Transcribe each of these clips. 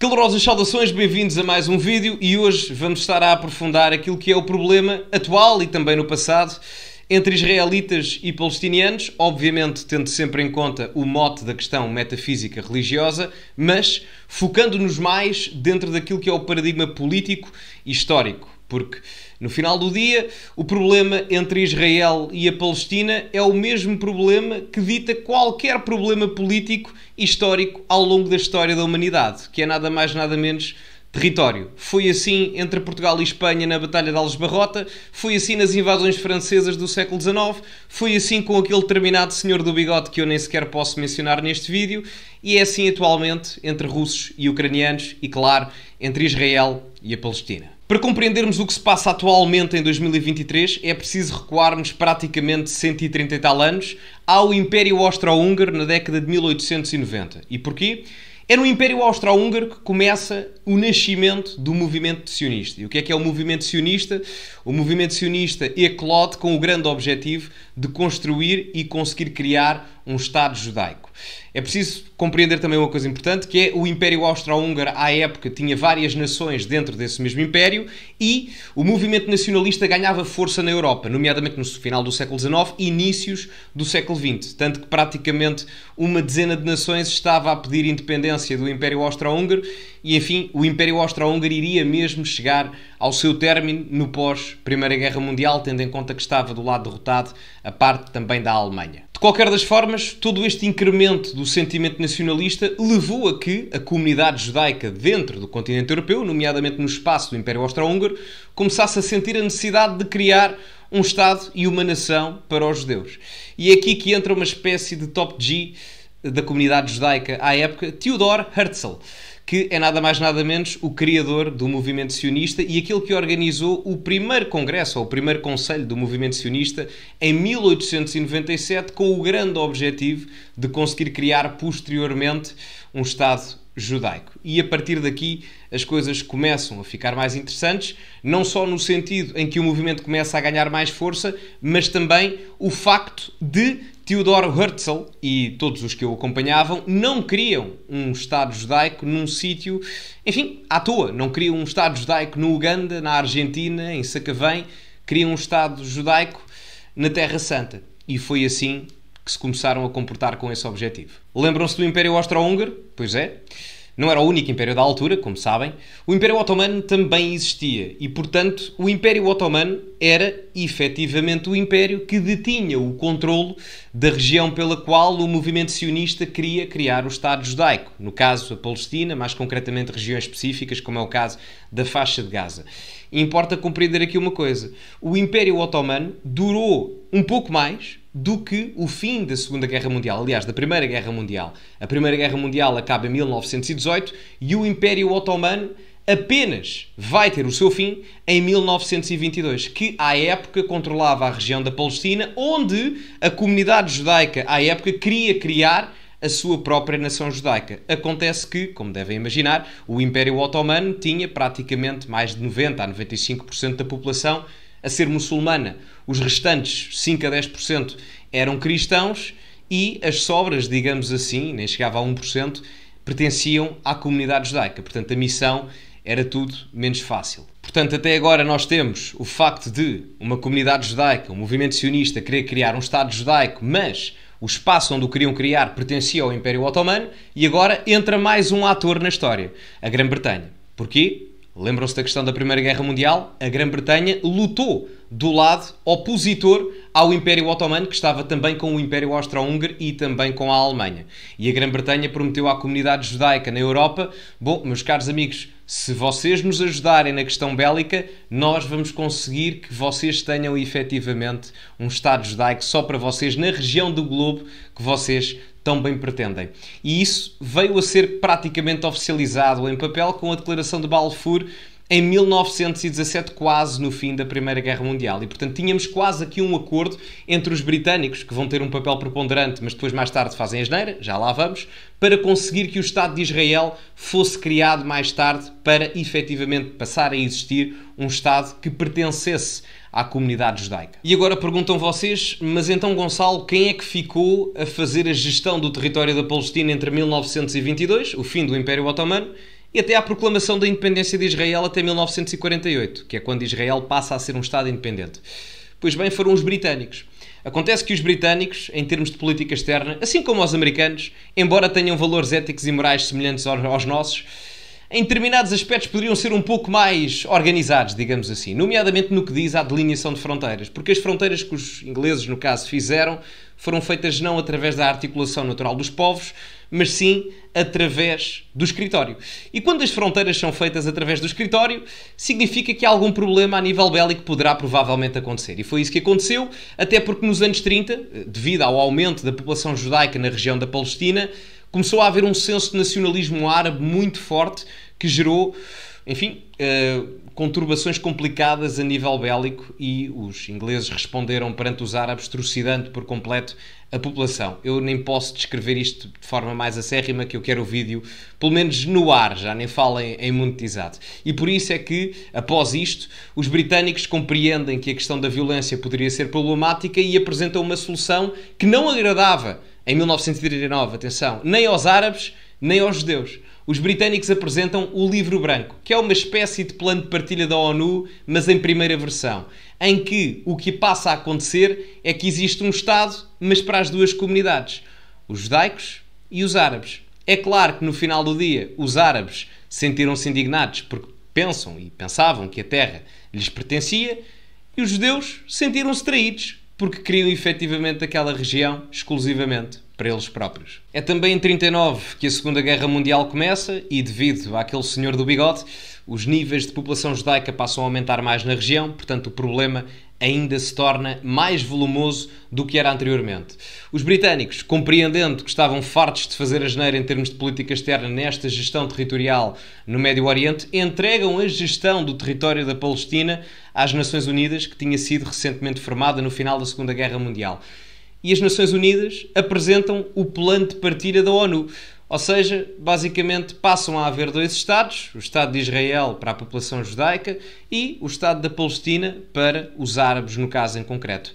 Calorosas saudações, bem-vindos a mais um vídeo e hoje vamos estar a aprofundar aquilo que é o problema atual e também no passado entre israelitas e palestinianos, obviamente tendo sempre em conta o mote da questão metafísica religiosa, mas focando-nos mais dentro daquilo que é o paradigma político e histórico, porque no final do dia, o problema entre Israel e a Palestina é o mesmo problema que dita qualquer problema político e histórico ao longo da história da humanidade, que é nada mais nada menos território. Foi assim entre Portugal e Espanha na Batalha de Algesbarrota, foi assim nas invasões francesas do século XIX, foi assim com aquele determinado senhor do bigode que eu nem sequer posso mencionar neste vídeo, e é assim atualmente entre russos e ucranianos e, claro, entre Israel e a Palestina. Para compreendermos o que se passa atualmente em 2023, é preciso recuarmos praticamente 130 e tal anos ao Império Austro-Húngaro na década de 1890. E porquê? É no Império Austro-Húngaro que começa o nascimento do movimento sionista. E o que é que é o movimento sionista? O movimento sionista eclode é com o grande objetivo de construir e conseguir criar um Estado judaico. É preciso compreender também uma coisa importante, que é o Império Austro-Húngaro, à época, tinha várias nações dentro desse mesmo império e o movimento nacionalista ganhava força na Europa, nomeadamente no final do século XIX e inícios do século XX, tanto que praticamente uma dezena de nações estava a pedir independência do Império Austro-Húngaro e enfim, o Império Austro-Húngaro iria mesmo chegar ao seu término no pós-Primeira Guerra Mundial, tendo em conta que estava do lado derrotado, a parte também da Alemanha. De qualquer das formas, todo este incremento do sentimento nacionalista levou a que a comunidade judaica dentro do continente europeu, nomeadamente no espaço do Império Austro-Húngaro, começasse a sentir a necessidade de criar um Estado e uma nação para os judeus. E é aqui que entra uma espécie de top G da comunidade judaica à época, Theodor Herzl que é nada mais nada menos o criador do movimento sionista e aquele que organizou o primeiro congresso, ou o primeiro conselho do movimento sionista em 1897, com o grande objetivo de conseguir criar posteriormente um Estado judaico. E a partir daqui as coisas começam a ficar mais interessantes, não só no sentido em que o movimento começa a ganhar mais força, mas também o facto de Teodoro Herzl e todos os que o acompanhavam não queriam um Estado judaico num sítio, enfim, à toa. Não queriam um Estado judaico no Uganda, na Argentina, em Sacavém. Queriam um Estado judaico na Terra Santa. E foi assim que se começaram a comportar com esse objetivo. Lembram-se do Império Austro-Húngaro? Pois é. Não era o único império da altura, como sabem. O Império Otomano também existia e, portanto, o Império Otomano era efetivamente o império que detinha o controlo da região pela qual o movimento sionista queria criar o Estado judaico. No caso, a Palestina, mais concretamente regiões específicas, como é o caso da faixa de Gaza. Importa compreender aqui uma coisa: o Império Otomano durou um pouco mais do que o fim da Segunda Guerra Mundial, aliás, da Primeira Guerra Mundial. A Primeira Guerra Mundial acaba em 1918 e o Império Otomano apenas vai ter o seu fim em 1922, que à época controlava a região da Palestina, onde a comunidade judaica à época queria criar a sua própria nação judaica. Acontece que, como devem imaginar, o Império Otomano tinha praticamente mais de 90 a 95% da população a ser muçulmana. Os restantes, 5 a 10%, eram cristãos e as sobras, digamos assim, nem chegava a 1%, pertenciam à comunidade judaica. Portanto, a missão era tudo menos fácil. Portanto, até agora nós temos o facto de uma comunidade judaica, um movimento sionista, querer criar um Estado judaico, mas o espaço onde o queriam criar pertencia ao Império Otomano, e agora entra mais um ator na história, a Grã-Bretanha. Porquê? Lembram-se da questão da Primeira Guerra Mundial? A Grã-Bretanha lutou do lado opositor ao Império Otomano, que estava também com o Império Austro-Húngaro e também com a Alemanha. E a Grã-Bretanha prometeu à comunidade judaica na Europa: bom, meus caros amigos, se vocês nos ajudarem na questão bélica, nós vamos conseguir que vocês tenham efetivamente um Estado judaico só para vocês na região do globo que vocês tão bem pretendem. E isso veio a ser praticamente oficializado em papel com a Declaração de Balfour em 1917, quase no fim da Primeira Guerra Mundial. E, portanto, tínhamos quase aqui um acordo entre os britânicos, que vão ter um papel preponderante, mas depois mais tarde fazem a geneira, já lá vamos, para conseguir que o Estado de Israel fosse criado mais tarde para efetivamente passar a existir um Estado que pertencesse à comunidade judaica. E agora perguntam vocês, mas então Gonçalo, quem é que ficou a fazer a gestão do território da Palestina entre 1922, o fim do Império Otomano, e até à proclamação da independência de Israel até 1948, que é quando Israel passa a ser um Estado independente. Pois bem, foram os britânicos. Acontece que os britânicos, em termos de política externa, assim como os americanos, embora tenham valores éticos e morais semelhantes aos nossos, em determinados aspectos poderiam ser um pouco mais organizados, digamos assim, nomeadamente no que diz à delineação de fronteiras, porque as fronteiras que os ingleses, no caso, fizeram foram feitas não através da articulação natural dos povos, mas sim através do escritório. E quando as fronteiras são feitas através do escritório, significa que há algum problema a nível bélico poderá provavelmente acontecer. E foi isso que aconteceu, até porque nos anos 30, devido ao aumento da população judaica na região da Palestina, começou a haver um senso de nacionalismo árabe muito forte que gerou enfim, uh, conturbações complicadas a nível bélico e os ingleses responderam perante os árabes, trucidando por completo a população. Eu nem posso descrever isto de forma mais acérrima, que eu quero o vídeo, pelo menos no ar, já nem falem em monetizado. E por isso é que, após isto, os britânicos compreendem que a questão da violência poderia ser problemática e apresentam uma solução que não agradava em 1939, atenção, nem aos árabes, nem aos judeus. Os britânicos apresentam o Livro Branco, que é uma espécie de plano de partilha da ONU, mas em primeira versão, em que o que passa a acontecer é que existe um Estado, mas para as duas comunidades, os judaicos e os árabes. É claro que no final do dia os árabes sentiram-se indignados porque pensam e pensavam que a terra lhes pertencia, e os judeus sentiram-se traídos porque queriam efetivamente aquela região exclusivamente para eles próprios. É também em 39 que a Segunda Guerra Mundial começa e, devido àquele senhor do bigode, os níveis de população judaica passam a aumentar mais na região, portanto, o problema ainda se torna mais volumoso do que era anteriormente. Os britânicos, compreendendo que estavam fartos de fazer a geneira em termos de política externa nesta gestão territorial no Médio Oriente, entregam a gestão do território da Palestina às Nações Unidas, que tinha sido recentemente formada no final da Segunda Guerra Mundial e as Nações Unidas apresentam o plano de partilha da ONU. Ou seja, basicamente passam a haver dois Estados, o Estado de Israel para a população judaica e o Estado da Palestina para os árabes, no caso em concreto.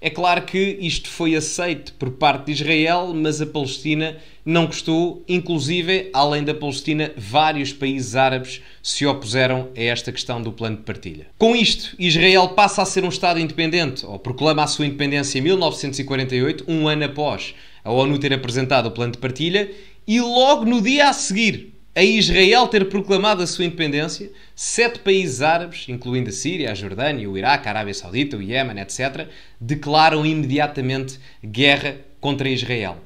É claro que isto foi aceito por parte de Israel, mas a Palestina não gostou. Inclusive, além da Palestina, vários países árabes se opuseram a esta questão do plano de partilha. Com isto, Israel passa a ser um Estado independente, ou proclama a sua independência em 1948, um ano após a ONU ter apresentado o plano de partilha, e logo no dia a seguir, a Israel ter proclamado a sua independência, sete países árabes, incluindo a Síria, a Jordânia, o Iraque, a Arábia Saudita, o Iémen, etc., declaram imediatamente guerra contra Israel.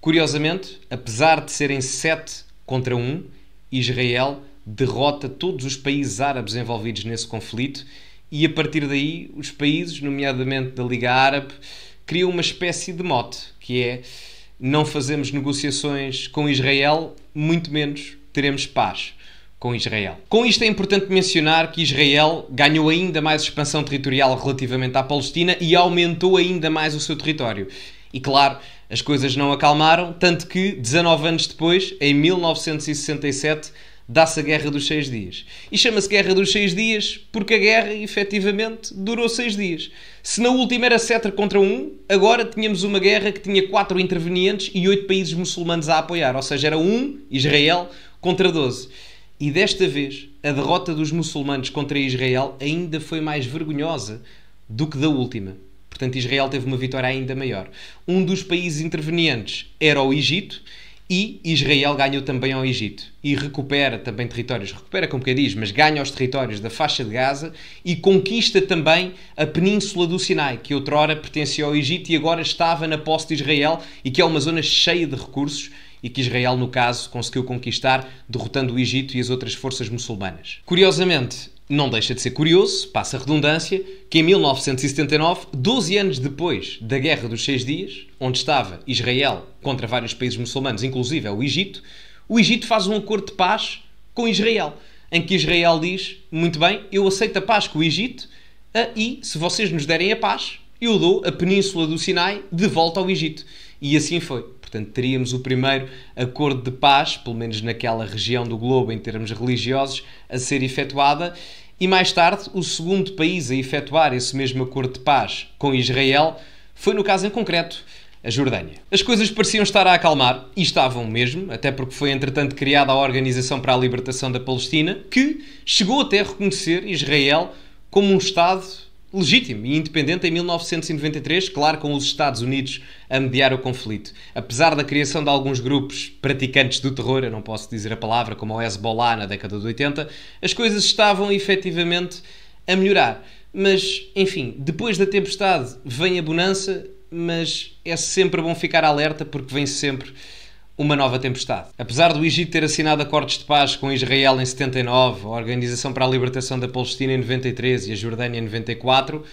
Curiosamente, apesar de serem sete contra um, Israel derrota todos os países árabes envolvidos nesse conflito e a partir daí os países, nomeadamente da Liga Árabe, criam uma espécie de mote que é não fazemos negociações com Israel, muito menos teremos paz com Israel. Com isto é importante mencionar que Israel ganhou ainda mais expansão territorial relativamente à Palestina e aumentou ainda mais o seu território. E claro, as coisas não acalmaram, tanto que 19 anos depois, em 1967, dá-se a Guerra dos Seis Dias. E chama-se Guerra dos Seis Dias porque a guerra, efetivamente, durou seis dias. Se na última era sete contra um, agora tínhamos uma guerra que tinha quatro intervenientes e oito países muçulmanos a apoiar. Ou seja, era um, Israel, contra 12. E desta vez, a derrota dos muçulmanos contra Israel ainda foi mais vergonhosa do que da última. Portanto, Israel teve uma vitória ainda maior. Um dos países intervenientes era o Egito e Israel ganhou também ao Egito e recupera também territórios, recupera como que diz, mas ganha os territórios da faixa de Gaza e conquista também a península do Sinai, que outrora pertencia ao Egito e agora estava na posse de Israel e que é uma zona cheia de recursos e que Israel, no caso, conseguiu conquistar, derrotando o Egito e as outras forças muçulmanas. Curiosamente, não deixa de ser curioso, passa a redundância, que em 1979, 12 anos depois da Guerra dos Seis Dias, onde estava Israel contra vários países muçulmanos, inclusive é o Egito, o Egito faz um acordo de paz com Israel, em que Israel diz: Muito bem, eu aceito a paz com o Egito, ah, e se vocês nos derem a paz, eu dou a península do Sinai de volta ao Egito. E assim foi. Portanto, teríamos o primeiro acordo de paz, pelo menos naquela região do globo em termos religiosos, a ser efetuada. E mais tarde, o segundo país a efetuar esse mesmo acordo de paz com Israel foi, no caso em concreto, a Jordânia. As coisas pareciam estar a acalmar, e estavam mesmo, até porque foi entretanto criada a Organização para a Libertação da Palestina, que chegou até a reconhecer Israel como um Estado legítimo e independente em 1993, claro, com os Estados Unidos a mediar o conflito. Apesar da criação de alguns grupos praticantes do terror, eu não posso dizer a palavra, como o Hezbollah na década de 80, as coisas estavam efetivamente a melhorar. Mas, enfim, depois da tempestade vem a bonança, mas é sempre bom ficar alerta porque vem sempre uma nova tempestade. Apesar do Egito ter assinado acordos de paz com Israel em 79, a Organização para a Libertação da Palestina em 93 e a Jordânia em 94,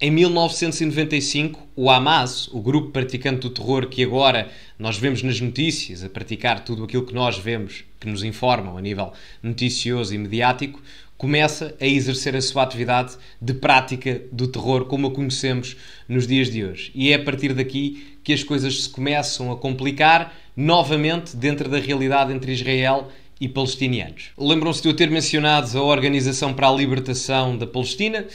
em 1995, o Hamas, o grupo praticante do terror que agora nós vemos nas notícias, a praticar tudo aquilo que nós vemos, que nos informam a nível noticioso e mediático, começa a exercer a sua atividade de prática do terror como a conhecemos nos dias de hoje. E é a partir daqui que as coisas se começam a complicar novamente dentro da realidade entre Israel e palestinianos. Lembram-se de eu ter mencionado a Organização para a Libertação da Palestina?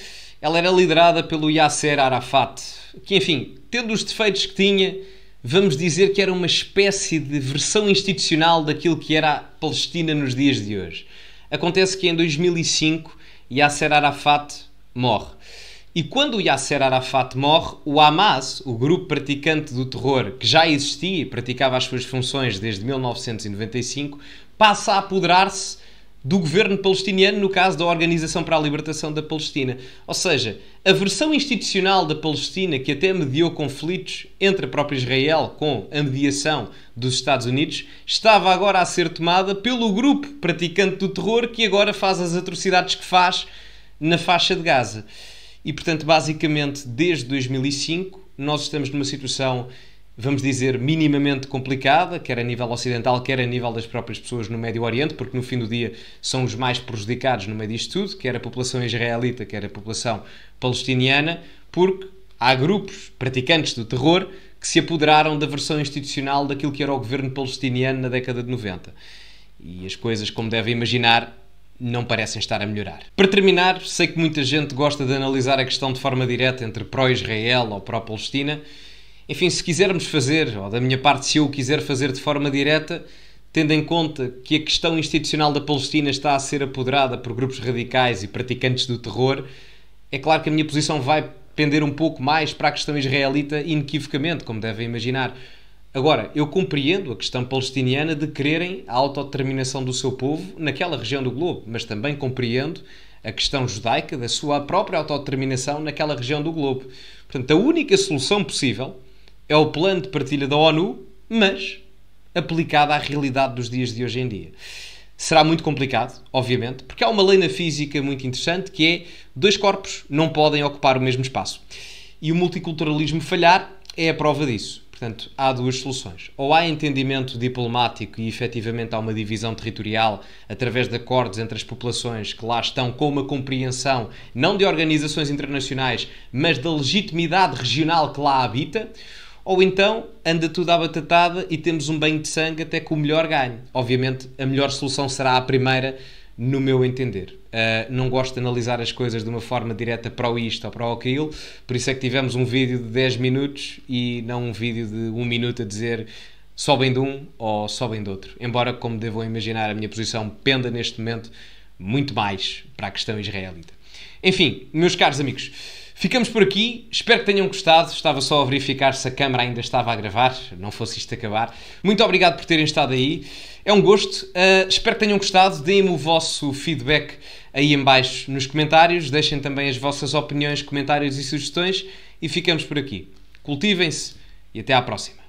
Ela era liderada pelo Yasser Arafat, que, enfim, tendo os defeitos que tinha, vamos dizer que era uma espécie de versão institucional daquilo que era a Palestina nos dias de hoje. Acontece que em 2005 Yasser Arafat morre. E quando Yasser Arafat morre, o Hamas, o grupo praticante do terror que já existia e praticava as suas funções desde 1995, passa a apoderar-se do governo palestiniano, no caso da Organização para a Libertação da Palestina. Ou seja, a versão institucional da Palestina, que até mediou conflitos entre a própria Israel com a mediação dos Estados Unidos, estava agora a ser tomada pelo grupo praticante do terror que agora faz as atrocidades que faz na faixa de Gaza. E portanto, basicamente, desde 2005, nós estamos numa situação, vamos dizer, minimamente complicada, quer a nível ocidental, quer a nível das próprias pessoas no Médio Oriente, porque no fim do dia são os mais prejudicados no meio disto tudo, quer a população israelita, quer a população palestiniana, porque há grupos praticantes do terror que se apoderaram da versão institucional daquilo que era o governo palestiniano na década de 90. E as coisas, como devem imaginar, não parecem estar a melhorar. Para terminar, sei que muita gente gosta de analisar a questão de forma direta entre pró-Israel ou pró-Palestina. Enfim, se quisermos fazer, ou da minha parte, se eu o quiser fazer de forma direta, tendo em conta que a questão institucional da Palestina está a ser apoderada por grupos radicais e praticantes do terror, é claro que a minha posição vai pender um pouco mais para a questão israelita, inequivocamente, como devem imaginar. Agora, eu compreendo a questão palestiniana de quererem a autodeterminação do seu povo naquela região do globo, mas também compreendo a questão judaica da sua própria autodeterminação naquela região do globo. Portanto, a única solução possível é o plano de partilha da ONU, mas aplicado à realidade dos dias de hoje em dia. Será muito complicado, obviamente, porque há uma lei na física muito interessante que é dois corpos não podem ocupar o mesmo espaço. E o multiculturalismo falhar é a prova disso. Portanto, há duas soluções. Ou há entendimento diplomático e efetivamente há uma divisão territorial através de acordos entre as populações que lá estão, com uma compreensão não de organizações internacionais, mas da legitimidade regional que lá habita. Ou então anda tudo à batatada e temos um banho de sangue até que o melhor ganhe. Obviamente, a melhor solução será a primeira, no meu entender. Uh, não gosto de analisar as coisas de uma forma direta para o isto ou para o aquilo, por isso é que tivemos um vídeo de 10 minutos e não um vídeo de 1 um minuto a dizer sobem de um ou sobem de outro. Embora, como devam imaginar, a minha posição penda neste momento muito mais para a questão israelita. Enfim, meus caros amigos, Ficamos por aqui, espero que tenham gostado. Estava só a verificar se a câmera ainda estava a gravar, não fosse isto acabar. Muito obrigado por terem estado aí, é um gosto. Uh, espero que tenham gostado, deem-me o vosso feedback aí embaixo nos comentários, deixem também as vossas opiniões, comentários e sugestões e ficamos por aqui. Cultivem-se e até à próxima.